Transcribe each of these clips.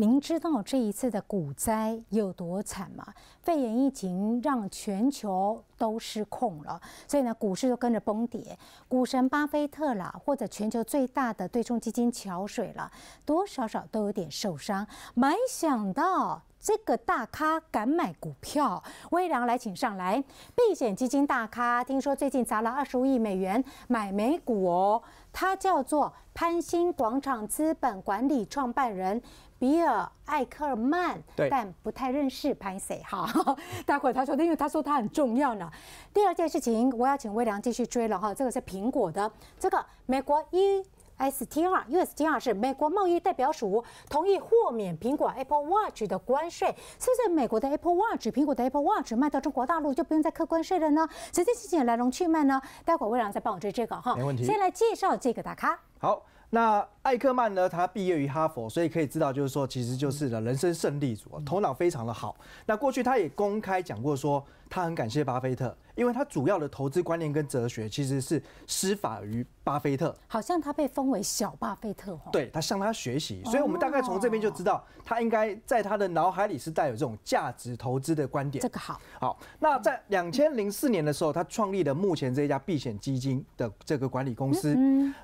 您知道这一次的股灾有多惨吗？肺炎疫情让全球都失控了，所以呢，股市都跟着崩跌。股神巴菲特了，或者全球最大的对冲基金桥水了，多少少都有点受伤。没想到这个大咖敢买股票，微良来请上来，避险基金大咖，听说最近砸了二十五亿美元买美股哦。他叫做潘兴广场资本管理创办人。比尔·艾克曼，但不太认识潘 s 哈。待会他说因为他说他很重要呢。第二件事情，我要请微良继续追了哈。这个是苹果的，这个美国 U S T r U S T r 是美国贸易代表署同意豁免苹果 Apple Watch 的关税，是不是？美国的 Apple Watch，苹果的 Apple Watch 卖到中国大陆就不用再扣关税了呢？这件事情的来龙去脉呢？待会魏良再帮我追这个哈。没问题。先来介绍这个大咖。好。那艾克曼呢？他毕业于哈佛，所以可以知道，就是说，其实就是人生胜利组，头脑非常的好。那过去他也公开讲过说。他很感谢巴菲特，因为他主要的投资观念跟哲学其实是施法于巴菲特，好像他被封为小巴菲特对他向他学习，所以我们大概从这边就知道他应该在他的脑海里是带有这种价值投资的观点。这个好，好。那在两千零四年的时候，他创立的目前这一家避险基金的这个管理公司，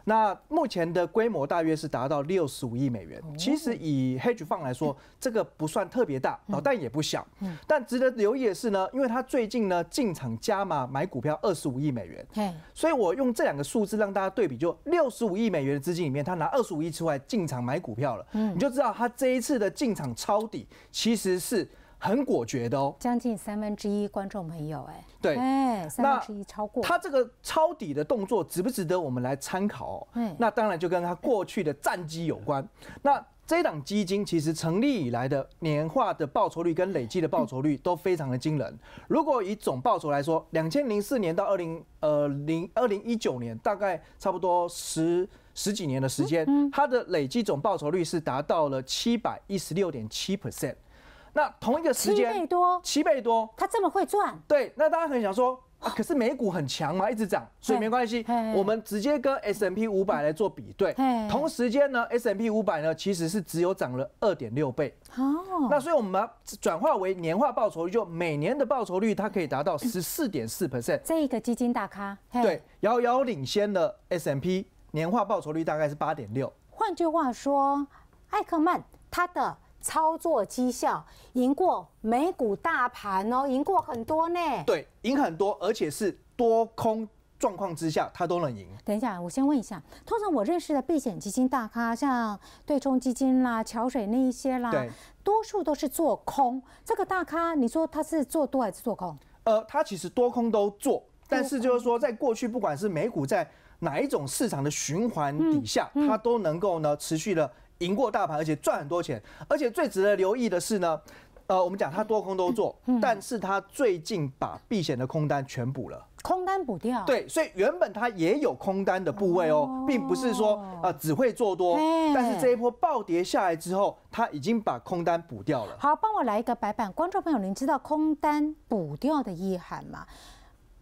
那目前的规模大约是达到六十五亿美元。其实以 hedge fund 来说，这个不算特别大哦，但也不小。但值得留意的是呢，因为他最最近呢，进场加码买股票二十五亿美元，所以我用这两个数字让大家对比，就六十五亿美元的资金里面，他拿二十五亿出来进场买股票了，嗯，你就知道他这一次的进场抄底其实是很果决的哦，将近三分之一观众朋友，哎，对，哎，三分之一超过他这个抄底的动作值不值得我们来参考？哦？那当然就跟他过去的战绩有关，那。这档基金其实成立以来的年化的报酬率跟累计的报酬率都非常的惊人。如果以总报酬来说，两千零四年到二零呃零二零一九年，大概差不多十十几年的时间，它的累计总报酬率是达到了七百一十六点七 percent。那同一个时间七倍多，七倍多，它这么会赚？对，那大家可想说。可是美股很强嘛，一直涨，所以没关系。我们直接跟 S M P 五百来做比对。同时间呢，S M P 五百呢其实是只有涨了二点六倍。哦，那所以我们转化为年化报酬率，就每年的报酬率它可以达到十四点四 percent。这一个基金大咖，对，遥遥领先的 S M P 年化报酬率大概是八点六。换句话说，艾克曼他的操作绩效赢过美股大盘哦，赢过很多呢。对，赢很多，而且是多空状况之下，他都能赢。等一下，我先问一下，通常我认识的避险基金大咖，像对冲基金啦、桥水那一些啦，多数都是做空。这个大咖，你说他是做多还是做空？呃，他其实多空都做，但是就是说，在过去，不管是美股在哪一种市场的循环底下，他都能够呢持续的。赢过大盘，而且赚很多钱，而且最值得留意的是呢，呃，我们讲他多空都做，但是他最近把避险的空单全补了，空单补掉，对，所以原本他也有空单的部位哦，并不是说呃只会做多，但是这一波暴跌下来之后，他已经把空单补掉了。好，帮我来一个白板，观众朋友，您知道空单补掉的意涵吗？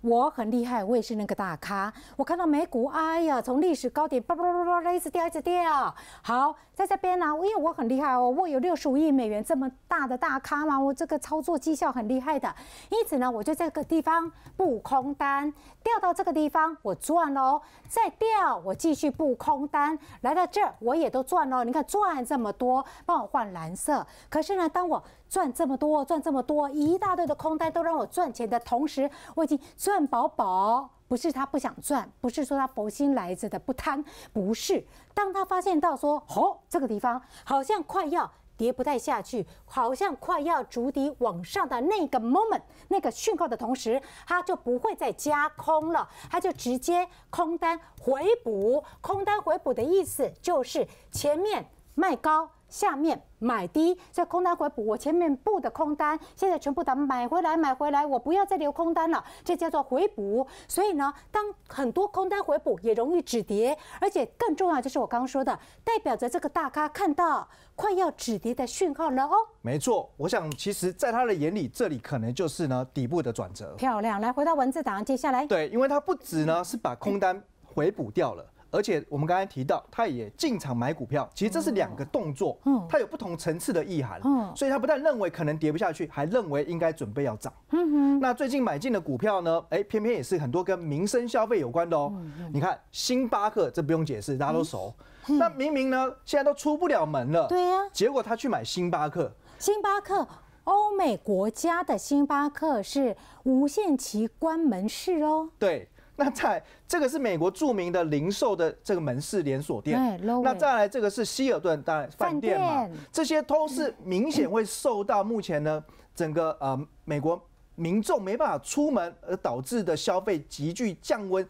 我很厉害，我也是那个大咖。我看到美股，哎呀，从历史高点叭叭叭叭，一直掉，一直掉。好，在这边呢，因为我很厉害哦，我有六十五亿美元这么大的大咖嘛，我这个操作绩效很厉害的。因此呢，我就在这个地方布空单，掉到这个地方我赚喽，再掉我继续布空单，来到这儿我也都赚喽。你看赚这么多，帮我换蓝色。可是呢，当我赚这么多，赚这么多，一大堆的空单都让我赚钱的同时，我已经赚饱饱。不是他不想赚，不是说他佛心来着的不贪，不是。当他发现到说，吼，这个地方好像快要跌不太下去，好像快要逐底往上的那个 moment，那个讯号的同时，他就不会再加空了，他就直接空单回补。空单回补的意思就是前面。卖高下面买低，所以空单回补。我前面布的空单，现在全部咱们买回来，买回来，我不要再留空单了。这叫做回补。所以呢，当很多空单回补，也容易止跌，而且更重要就是我刚刚说的，代表着这个大咖看到快要止跌的讯号了哦。没错，我想其实在他的眼里，这里可能就是呢底部的转折。漂亮，来回到文字档接下来。对，因为他不止呢是把空单回补掉了。而且我们刚才提到，他也进场买股票，其实这是两个动作，嗯，它有不同层次的意涵，嗯，所以他不但认为可能跌不下去，还认为应该准备要涨。嗯哼，那最近买进的股票呢？哎，偏偏也是很多跟民生消费有关的哦。你看星巴克，这不用解释，大家都熟。那明明呢，现在都出不了门了，对呀，结果他去买星巴克。星巴克，欧美国家的星巴克是无限期关门式哦。对。那再，这个是美国著名的零售的这个门市连锁店。那再来，这个是希尔顿然饭店嘛？这些都是明显会受到目前呢整个呃美国民众没办法出门而导致的消费急剧降温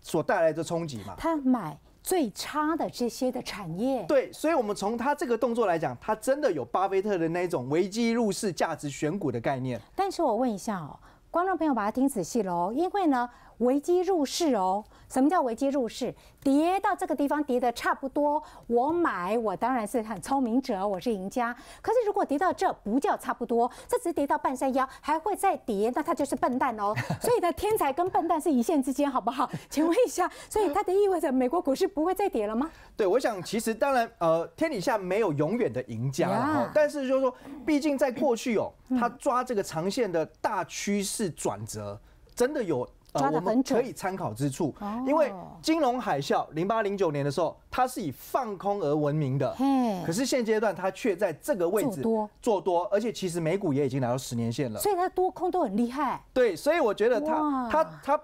所带来的冲击嘛？他买最差的这些的产业。对，所以，我们从他这个动作来讲，他真的有巴菲特的那种危机入市、价值选股的概念。但是我问一下哦。观众朋友把它听仔细喽，因为呢，危机入市哦。什么叫危机入市？跌到这个地方，跌的差不多，我买，我当然是很聪明者，我是赢家。可是如果跌到这不叫差不多，这只是跌到半山腰，还会再跌，那他就是笨蛋哦。所以呢，天才跟笨蛋是一线之间，好不好？请问一下，所以它就意味着美国股市不会再跌了吗？对，我想其实当然，呃，天底下没有永远的赢家，但是就是说，毕竟在过去哦，他抓这个长线的大趋势。是转折，真的有我们可以参考之处。因为金融海啸零八零九年的时候，它是以放空而闻名的，可是现阶段它却在这个位置做多，做多，而且其实美股也已经来到十年线了，所以它多空都很厉害。对，所以我觉得它它它。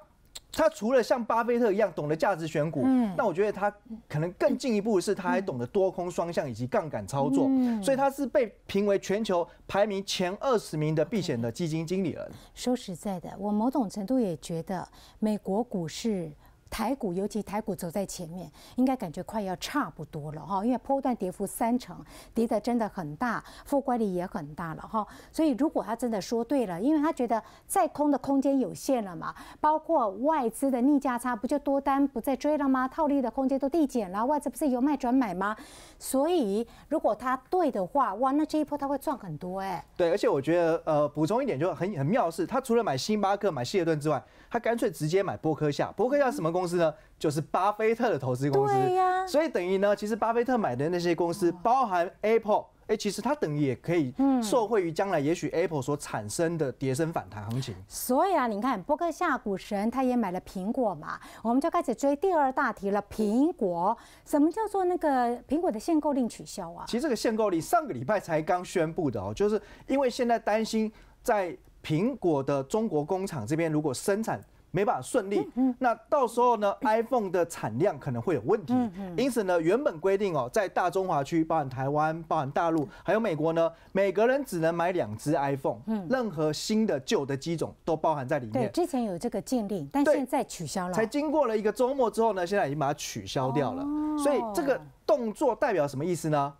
他除了像巴菲特一样懂得价值选股，那我觉得他可能更进一步的是，他还懂得多空双向以及杠杆操作，所以他是被评为全球排名前二十名的避险的基金经理人。说实在的，我某种程度也觉得美国股市。台股尤其台股走在前面，应该感觉快要差不多了哈，因为波段跌幅三成，跌得真的很大，覆盖力也很大了哈。所以如果他真的说对了，因为他觉得在空的空间有限了嘛，包括外资的逆价差不就多单不再追了吗？套利的空间都递减了，外资不是由卖转买吗？所以如果他对的话，哇，那这一波他会赚很多哎。对，而且我觉得呃补充一点就很很妙是，他除了买星巴克、买希尔顿之外，他干脆直接买波克夏，波克夏什么？公司呢，就是巴菲特的投资公司，对呀，所以等于呢，其实巴菲特买的那些公司，包含 Apple，哎，其实他等于也可以受惠于将来也许 Apple 所产生的跌升反弹行情。所以啊，你看波克夏股神他也买了苹果嘛，我们就开始追第二大题了。苹果，什么叫做那个苹果的限购令取消啊？其实这个限购令上个礼拜才刚宣布的哦，就是因为现在担心在苹果的中国工厂这边，如果生产。没办法顺利，那到时候呢，iPhone 的产量可能会有问题。因此呢，原本规定哦，在大中华区，包含台湾、包含大陆，还有美国呢，每个人只能买两只 iPhone。嗯，任何新的、旧的机种都包含在里面。对，之前有这个禁令，但现在取消了。才经过了一个周末之后呢，现在已经把它取消掉了。哦，所以这个动作代表什么意思呢？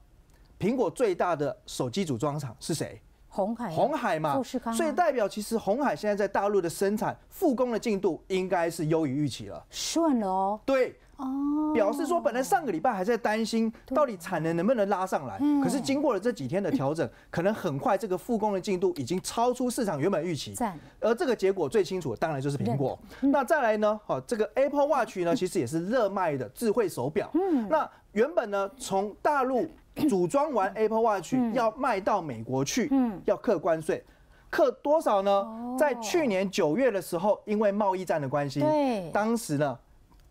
苹果最大的手机组装厂是谁？红海，红海嘛，所以代表其实红海现在在大陆的生产复工的进度应该是优于预期了，顺了哦。对，哦，表示说本来上个礼拜还在担心到底产能能不能拉上来，可是经过了这几天的调整，可能很快这个复工的进度已经超出市场原本预期。而这个结果最清楚当然就是苹果。那再来呢？哈，这个 Apple Watch 呢，其实也是热卖的智慧手表。嗯，那原本呢，从大陆。组装完 Apple Watch 要卖到美国去，要课关税，课多少呢？在去年九月的时候，因为贸易战的关系，对，当时呢，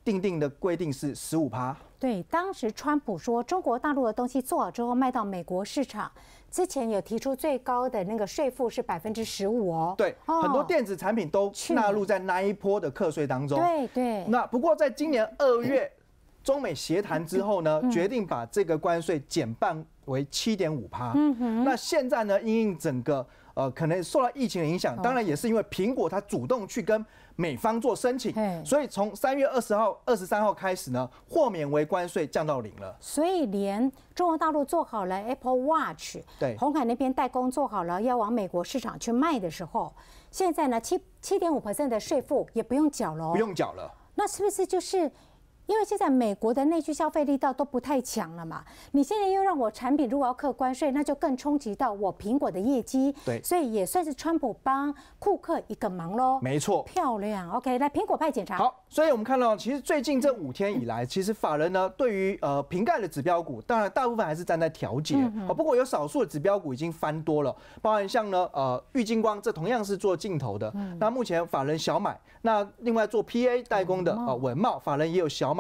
定定的规定是十五趴。对，当时川普说，中国大陆的东西做好之后卖到美国市场，之前有提出最高的那个税负是百分之十五哦。对，很多电子产品都纳入在那一波的课税当中。对对。那不过在今年二月。中美协谈之后呢，决定把这个关税减半为七点五趴。嗯哼。那现在呢，因应整个呃可能受到疫情的影响，当然也是因为苹果它主动去跟美方做申请，所以从三月二十号、二十三号开始呢，豁免为关税降到零了。所以，连中国大陆做好了 Apple Watch，对，红海那边代工做好了，要往美国市场去卖的时候，现在呢七七点五 percent 的税负也不用缴了，不用缴了。那是不是就是？因为现在美国的内需消费力道都不太强了嘛，你现在又让我产品如果要客关税，那就更冲击到我苹果的业绩。对，所以也算是川普帮库克一个忙喽。没错，漂亮。OK，来苹果派检查。好，所以我们看到，其实最近这五天以来，其实法人呢对于呃瓶盖的指标股，当然大部分还是站在调节，不过有少数的指标股已经翻多了，包含像呢呃玉晶光这同样是做镜头的，那目前法人小买。那另外做 PA 代工的啊文茂，法人也有小。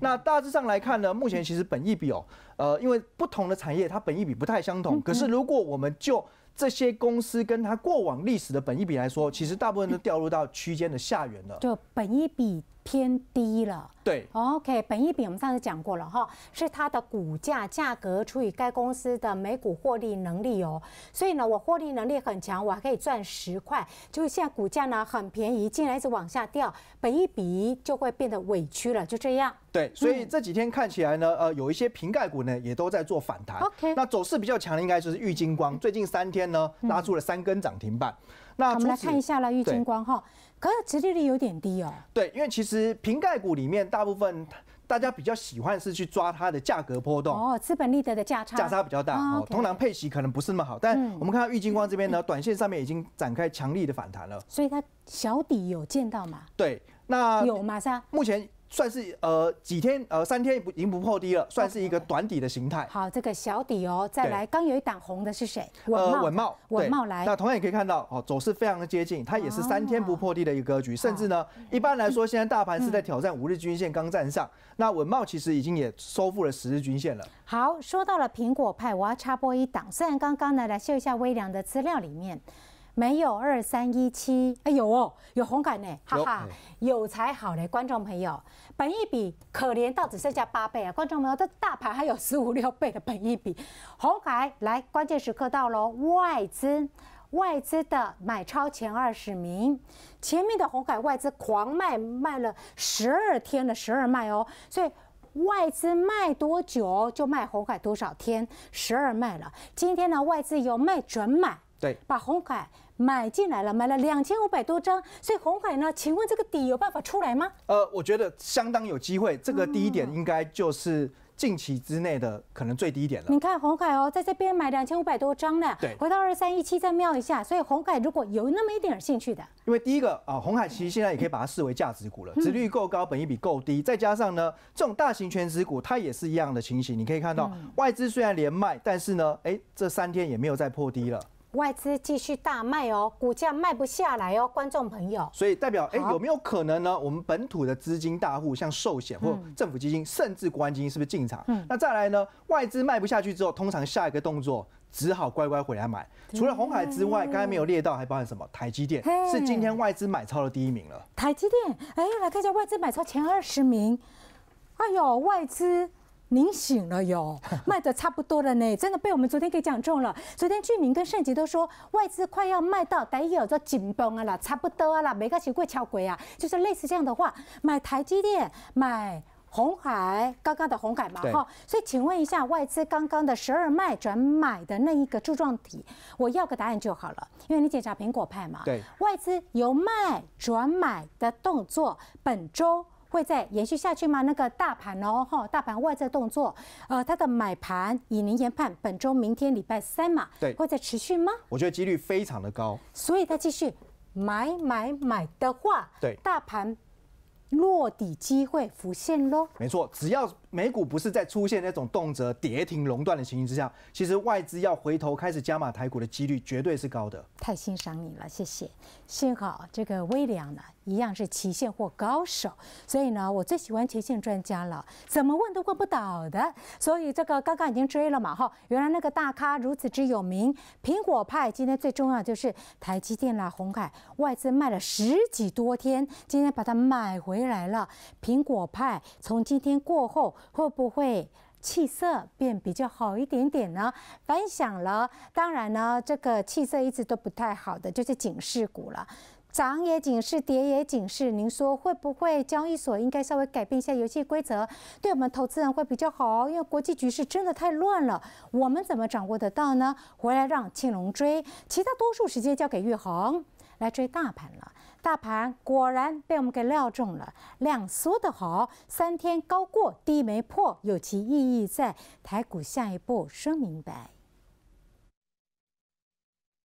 那大致上来看呢，目前其实本益比哦，呃，因为不同的产业它本益比不太相同。可是如果我们就这些公司跟它过往历史的本益比来说，其实大部分都掉入到区间的下缘了。就本益比。偏低了，对。OK，本一比我们上次讲过了哈，是它的股价价格除以该公司的每股获利能力哦。所以呢，我获利能力很强，我还可以赚十块。就是现在股价呢很便宜，竟然一直往下掉，本一比就会变得委屈了，就这样。对，所以这几天看起来呢，呃，有一些瓶盖股呢也都在做反弹。OK，那走势比较强的应该就是玉金光，最近三天呢拉住了三根涨停板。那我们来看一下了，玉金光哈。可是殖利率有点低哦。对，因为其实瓶盖股里面大部分，大家比较喜欢是去抓它的价格波动。哦，资本利得的价差价差比较大哦，通常配息可能不是那么好。但我们看到玉金光这边呢，短线上面已经展开强力的反弹了，所以它小底有见到嘛？对，那有马上目前。算是呃几天呃三天已经不破低了，算是一个短底的形态。好，这个小底哦，再来，刚有一档红的是谁？呃，稳茂，稳茂来。那同样也可以看到哦，走势非常的接近，它也是三天不破低的一个格局。甚至呢，一般来说现在大盘是在挑战五日均线，刚站上。那稳茂其实已经也收复了十日均线了。好，说到了苹果派，我要插播一档，虽然刚刚呢来秀一下微量的资料里面。没有二三一七，哎，有哦，有红海呢，哈哈，有才好嘞，观众朋友，本一比可怜到只剩下八倍啊，观众朋友，这大盘还有十五六倍的本一比，红海来，关键时刻到喽，外资，外资的买超前二十名，前面的红海外资狂卖，卖了十二天的十二卖哦，所以外资卖多久就卖红海多少天，十二卖了，今天呢，外资有卖准买，对，把红海。买进来了，买了两千五百多张，所以红海呢？请问这个底有办法出来吗？呃，我觉得相当有机会。这个第一点应该就是近期之内的可能最低点了。你看红海哦，在这边买两千五百多张呢，对，回到二三一七再瞄一下。所以红海如果有那么一点兴趣的，因为第一个啊，红海其实现在也可以把它视为价值股了，值率够高，本益比够低，再加上呢，这种大型全值股它也是一样的情形。你可以看到外资虽然连卖，但是呢，哎，这三天也没有再破低了。外资继续大卖哦，股价卖不下来哦，观众朋友。所以代表，哎，有没有可能呢？我们本土的资金大户，像寿险或政府基金，甚至国安基金，是不是进场？那再来呢？外资卖不下去之后，通常下一个动作只好乖乖回来买。除了红海之外，刚才没有列到，还包含什么？台积电是今天外资买超的第一名了。台积电，哎，来看一下外资买超前二十名。哎呦，外资。您醒了哟，卖的差不多了呢，真的被我们昨天给讲中了。昨天俊民跟盛杰都说外资快要卖到得有都紧绷啊啦，差不多啊了，每个小柜敲鬼啊，就是类似这样的话，买台积电、买红海刚刚的红海嘛哈。所以请问一下，外资刚刚的十二卖转买的那一个柱状体，我要个答案就好了，因为你检查苹果派嘛，对，外资由卖转买的动作，本周。会再延续下去吗？那个大盘哦，哈，大盘外在动作，呃，它的买盘以您研判，本周明天礼拜三嘛，对，会再持续吗？我觉得几率非常的高，所以它继续买买买的话，对，大盘落底机会浮现咯。没错，只要。美股不是在出现那种动辄跌停熔断的情形之下，其实外资要回头开始加码台股的几率绝对是高的。太欣赏你了，谢谢。幸好这个威廉呢，一样是旗舰或高手，所以呢，我最喜欢旗线专家了，怎么问都问不倒的。所以这个刚刚已经追了嘛，哈，原来那个大咖如此之有名。苹果派今天最重要就是台积电啦、红海外资卖了十几多天，今天把它买回来了。苹果派从今天过后。会不会气色变比较好一点点呢？反响了，当然呢，这个气色一直都不太好的就是警示股了，涨也警示，跌也警示。您说会不会交易所应该稍微改变一下游戏规则，对我们投资人会比较好？因为国际局势真的太乱了，我们怎么掌握得到呢？回来让青龙追，其他多数时间交给玉恒来追大盘了。大盘果然被我们给料中了，量缩的好，三天高过低没破，有其意义在，台股下一步说明白。